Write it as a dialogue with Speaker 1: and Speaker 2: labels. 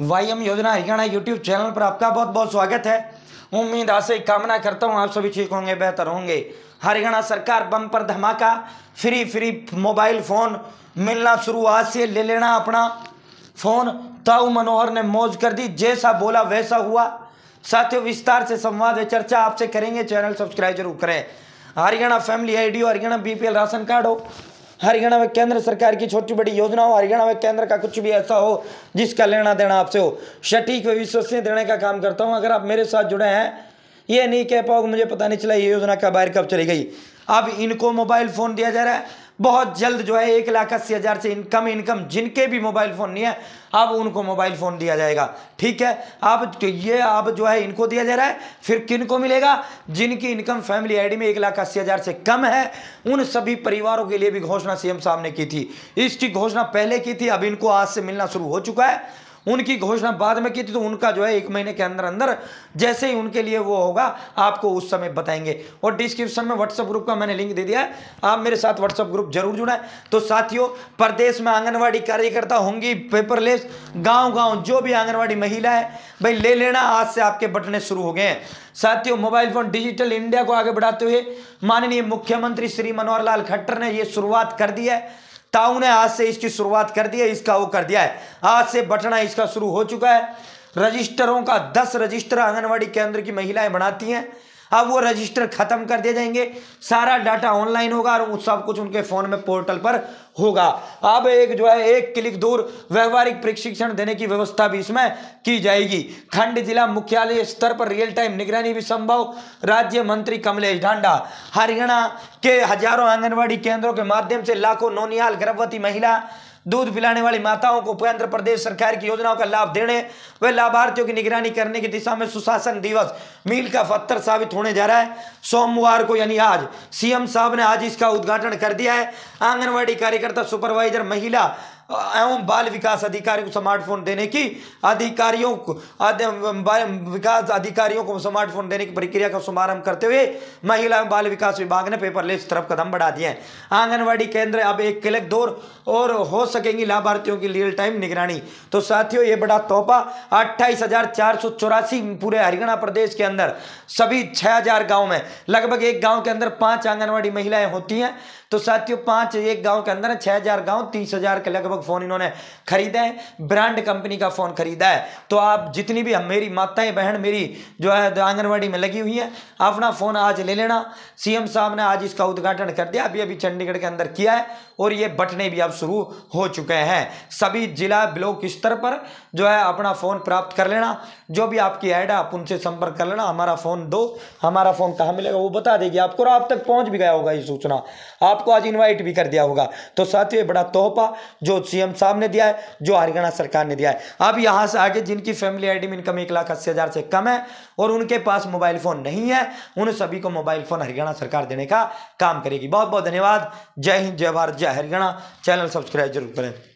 Speaker 1: Y M योजना Haryana YouTube channel पर आपका बहुत बहुत स्वागत है उम्मीद आशे कामना करता हूँ आप सभी ठीक होंगे बेहतर होंगे हरियाणा सरकार बम पर धमाका फ्री फ्री मोबाइल फ़ोन मिलना शुरू आज से ले लेना अपना फ़ोन ताऊ मनोहर ने मौज कर दी जैसा बोला वैसा हुआ साथियों विस्तार से संवाद चर्चा आपसे करेंगे चैनल सब्सक्राइब जरूर करें हरियाणा फैमिली आईडी और हरियाणा बीपीएल राशन कार्ड हो हरियाणा में केंद्र सरकार की छोटी बड़ी योजना हो हरियाणा में केंद्र का कुछ भी ऐसा हो जिसका लेना देना आपसे हो सटीक व विश्वसनीय देने का काम करता हूँ अगर आप मेरे साथ जुड़े हैं ये नहीं कह पाओगे मुझे पता नहीं चला ये योजना कब बाहर कब चली गई अब इनको मोबाइल फ़ोन दिया जा रहा है बहुत जल्द जो है एक लाख अस्सी हज़ार से इनकम इनकम जिनके भी मोबाइल फ़ोन नहीं है अब उनको मोबाइल फ़ोन दिया जाएगा ठीक है अब तो ये अब जो है इनको दिया जा रहा है फिर किन को मिलेगा जिनकी इनकम फैमिली आईडी में एक लाख अस्सी हज़ार से कम है उन सभी परिवारों के लिए भी घोषणा सीएम साहब ने की थी इसकी घोषणा पहले की थी अब इनको आज से मिलना शुरू हो चुका है उनकी घोषणा बाद में की थी तो उनका जो है एक महीने के अंदर अंदर जैसे ही उनके लिए वो होगा आपको उस समय बताएंगे और डिस्क्रिप्शन में व्हाट्सअप ग्रुप का मैंने लिंक दे दिया है आप मेरे साथ व्हाट्सअप ग्रुप जरूर जुड़ा तो साथियों प्रदेश में आंगनबाड़ी कार्यकर्ता होंगी पेपरलेस गाँव गाँव जो भी आंगनबाड़ी महिला है भाई ले लेना आज से आपके बटने शुरू हो गए हैं साथियों मोबाइल फोन डिजिटल इंडिया को आगे बढ़ाते हुए माननीय मुख्यमंत्री श्री मनोहर लाल खट्टर ने यह शुरुआत कर दी है ताऊ ने आज से इसकी शुरुआत कर दी है इसका वो कर दिया है आज से बटना इसका शुरू हो चुका है रजिस्टरों का दस रजिस्टर आंगनबाड़ी केंद्र की महिलाएं बनाती हैं अब वो रजिस्टर खत्म कर दिए जाएंगे सारा डाटा ऑनलाइन होगा और सब कुछ उनके फोन में पोर्टल पर होगा अब एक जो है एक क्लिक दूर व्यवहारिक प्रशिक्षण देने की व्यवस्था भी इसमें की जाएगी खंड जिला मुख्यालय स्तर पर रियल टाइम निगरानी भी संभव राज्य मंत्री कमलेश ढांडा हरियाणा के हजारों आंगनबाड़ी केंद्रों के माध्यम से लाखों नोनियाल गर्भवती महिला दूध पिलाने वाली माताओं को आंध्र प्रदेश सरकार की योजनाओं का लाभ देने व लाभार्थियों की निगरानी करने की दिशा में सुशासन दिवस मील का पत्थर साबित होने जा रहा है सोमवार को यानी आज सीएम साहब ने आज इसका उद्घाटन कर दिया है आंगनबाड़ी कार्यकर्ता सुपरवाइजर महिला एवं बाल विकास अधिकारी को स्मार्टफोन देने की अधिकारियों को विकास अधिकारियों को स्मार्टफोन देने की प्रक्रिया का शुभारंभ करते हुए महिला एवं बाल विकास विभाग ने पेपरलेस तरफ कदम बढ़ा दिए हैं आंगनबाड़ी केंद्र अब एक क्लिक दूर और हो सकेंगी लाभार्थियों की रियल टाइम निगरानी तो साथियों ये बड़ा तोहफा अट्ठाईस पूरे हरियाणा प्रदेश के अंदर सभी छः हजार में लगभग एक गाँव के अंदर पांच आंगनबाड़ी महिलाएं होती हैं तो साथियों पांच एक गाँव के अंदर छह हजार गाँव तीस हजार के लगभग लगभग फ़ोन इन्होंने खरीदा है ब्रांड कंपनी का फ़ोन खरीदा है तो आप जितनी भी मेरी माताएं बहन मेरी जो है आंगनबाड़ी में लगी हुई है अपना फ़ोन आज ले लेना सीएम साहब ने आज इसका उद्घाटन कर दिया अभी अभी चंडीगढ़ के अंदर किया है और ये बटने भी अब शुरू हो चुके हैं सभी जिला ब्लॉक स्तर पर जो है अपना फ़ोन प्राप्त कर लेना जो भी आपकी ऐड है आप उनसे संपर्क कर लेना हमारा फ़ोन दो हमारा फ़ोन कहाँ मिलेगा वो बता देगी आपको और आप तक पहुंच भी गया होगा ये सूचना आपको आज इनवाइट भी कर दिया होगा तो साथियों बड़ा तोहफा जो सीएम साहब ने दिया है जो हरियाणा सरकार ने दिया है अब यहाँ से आगे जिनकी फैमिली आइटम इनकम एक लाख अस्सी हज़ार से कम है और उनके पास मोबाइल फ़ोन नहीं है उन सभी को मोबाइल फ़ोन हरियाणा सरकार देने का काम करेगी बहुत बहुत धन्यवाद जय हिंद जय भारत जय हरियाणा चैनल सब्सक्राइब जरूर करें